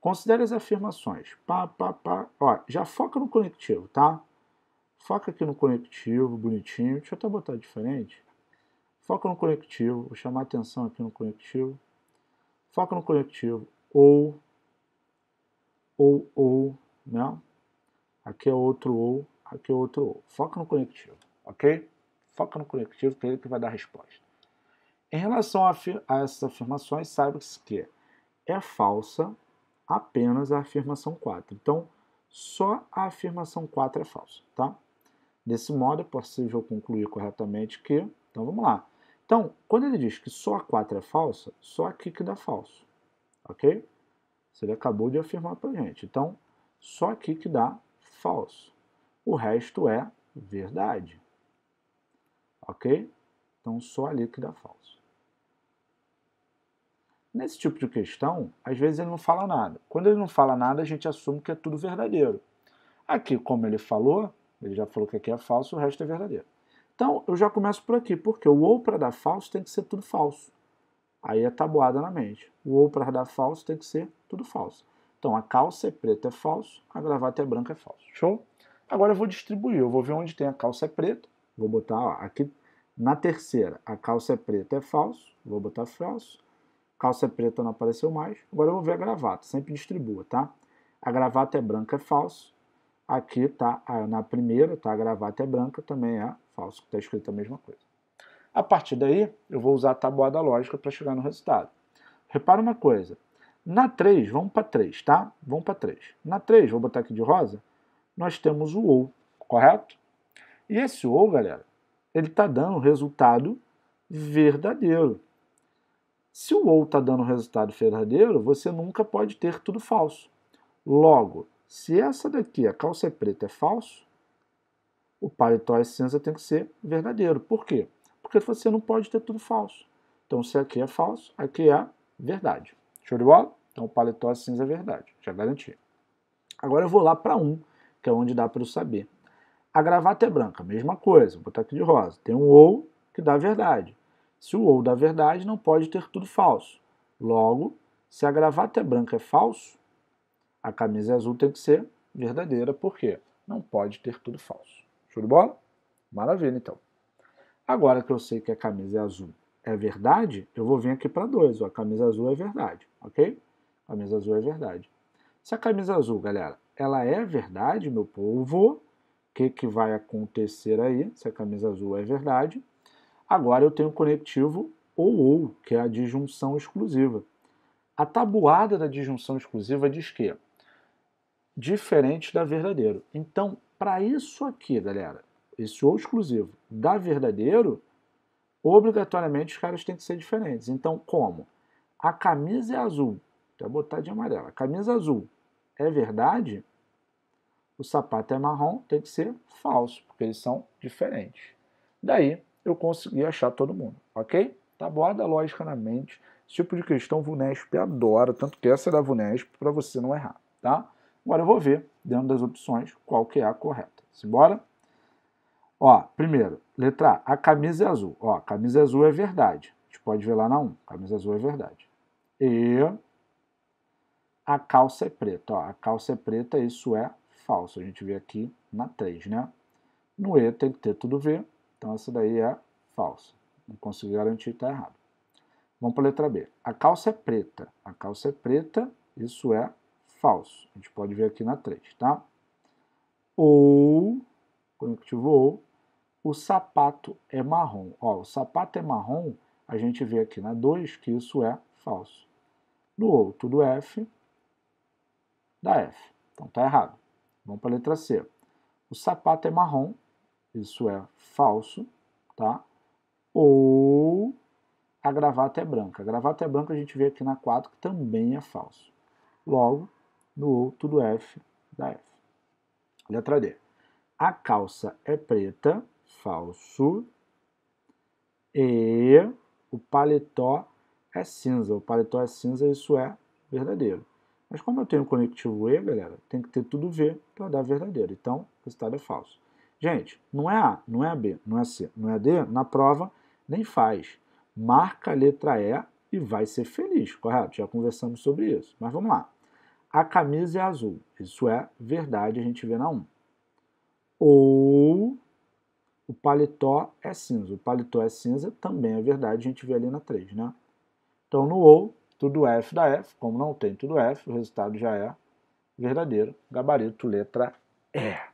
Considere as afirmações. Pá, pá, pá. Ó, já foca no conectivo, tá? Foca aqui no conectivo, bonitinho. Deixa eu até botar diferente. Foca no conectivo. Vou chamar atenção aqui no conectivo. Foca no conectivo. Ou. Ou, ou. Né? Aqui é outro ou. Aqui é outro ou. Foca no conectivo, ok? Foca no conectivo, que é ele que vai dar a resposta. Em relação a, a essas afirmações, saiba-se que é falsa apenas a afirmação 4. Então, só a afirmação 4 é falsa, tá? Desse modo, é possível concluir corretamente que... Então, vamos lá. Então, quando ele diz que só a 4 é falsa, só aqui que dá falso, ok? Isso ele acabou de afirmar para a gente. Então, só aqui que dá falso. O resto é verdade, ok? Então, só ali que dá falso. Nesse tipo de questão, às vezes ele não fala nada. Quando ele não fala nada, a gente assume que é tudo verdadeiro. Aqui, como ele falou, ele já falou que aqui é falso, o resto é verdadeiro. Então, eu já começo por aqui, porque o ou para dar falso tem que ser tudo falso. Aí é tabuada na mente. O ou para dar falso tem que ser tudo falso. Então, a calça é preta é falso, a gravata é branca é falso. Show? Agora eu vou distribuir, eu vou ver onde tem a calça é preta, vou botar ó, aqui na terceira, a calça é preta é falso, vou botar falso. Calça preta não apareceu mais. Agora eu vou ver a gravata. Sempre distribua, tá? A gravata é branca, é falso. Aqui tá na primeira, tá? A gravata é branca, também é falso. Está escrito a mesma coisa. A partir daí, eu vou usar a tabuada lógica para chegar no resultado. Repara uma coisa. Na 3, vamos para 3, tá? Vamos para 3. Na 3, vou botar aqui de rosa, nós temos o OU, correto? E esse OU, galera, ele está dando o resultado verdadeiro. Se o ou está dando resultado verdadeiro, você nunca pode ter tudo falso. Logo, se essa daqui, a calça é preta, é falso, o paletó e cinza tem que ser verdadeiro. Por quê? Porque você não pode ter tudo falso. Então, se aqui é falso, aqui é verdade. Show de bola? Então, o paletó e cinza é verdade. Já garanti. Agora eu vou lá para um, que é onde dá para eu saber. A gravata é branca, mesma coisa. Vou botar aqui de rosa. Tem um ou que dá verdade. Se o ou da verdade não pode ter tudo falso. Logo, se a gravata é branca é falso, a camisa azul tem que ser verdadeira, porque não pode ter tudo falso. Show de bola? Maravilha, então. Agora que eu sei que a camisa é azul é verdade, eu vou vir aqui para 2. A camisa azul é verdade, ok? A camisa azul é verdade. Se a camisa azul, galera, ela é verdade, meu povo, o que, que vai acontecer aí? Se a camisa azul é verdade, Agora eu tenho o conectivo ou ou, que é a disjunção exclusiva. A tabuada da disjunção exclusiva diz que diferente da verdadeiro. Então, para isso aqui, galera, esse ou exclusivo da verdadeiro, obrigatoriamente os caras têm que ser diferentes. Então, como? A camisa é azul, vou botar de amarela. A camisa azul é verdade, o sapato é marrom, tem que ser falso, porque eles são diferentes. Daí, eu consegui achar todo mundo, ok? Tá borda lógica na mente. Esse tipo de questão o Vunesp adora, tanto que essa é da Vunesp para você não errar, tá? Agora eu vou ver, dentro das opções, qual que é a correta. Simbora? Ó, primeiro, letra A, a camisa é azul. Ó, a camisa azul é verdade. A gente pode ver lá na 1, camisa azul é verdade. E a calça é preta. Ó, a calça é preta, isso é falso. A gente vê aqui na 3, né? No E tem que ter tudo V, então, essa daí é falsa. Não consigo garantir que está errado. Vamos para a letra B. A calça é preta. A calça é preta, isso é falso. A gente pode ver aqui na 3, tá? Ou, conectivo ou, o sapato é marrom. Ó, o sapato é marrom, a gente vê aqui na 2 que isso é falso. No outro do F, da F. Então está errado. Vamos para a letra C. O sapato é marrom, isso é falso, tá? Ou a gravata é branca. A gravata é branca a gente vê aqui na 4 que também é falso. Logo, no outro do F da F. Letra D. A calça é preta, falso. E o paletó é cinza. O paletó é cinza, isso é verdadeiro. Mas como eu tenho o conectivo E, galera, tem que ter tudo V para dar verdadeiro. Então, o resultado é falso. Gente, não é A, não é B, não é C, não é D, na prova nem faz. Marca a letra E e vai ser feliz, correto? Já conversamos sobre isso. Mas vamos lá. A camisa é azul. Isso é verdade, a gente vê na 1. Ou o paletó é cinza. O paletó é cinza também é verdade, a gente vê ali na 3, né? Então no ou, tudo F da F, como não tem tudo F, o resultado já é verdadeiro. Gabarito letra E.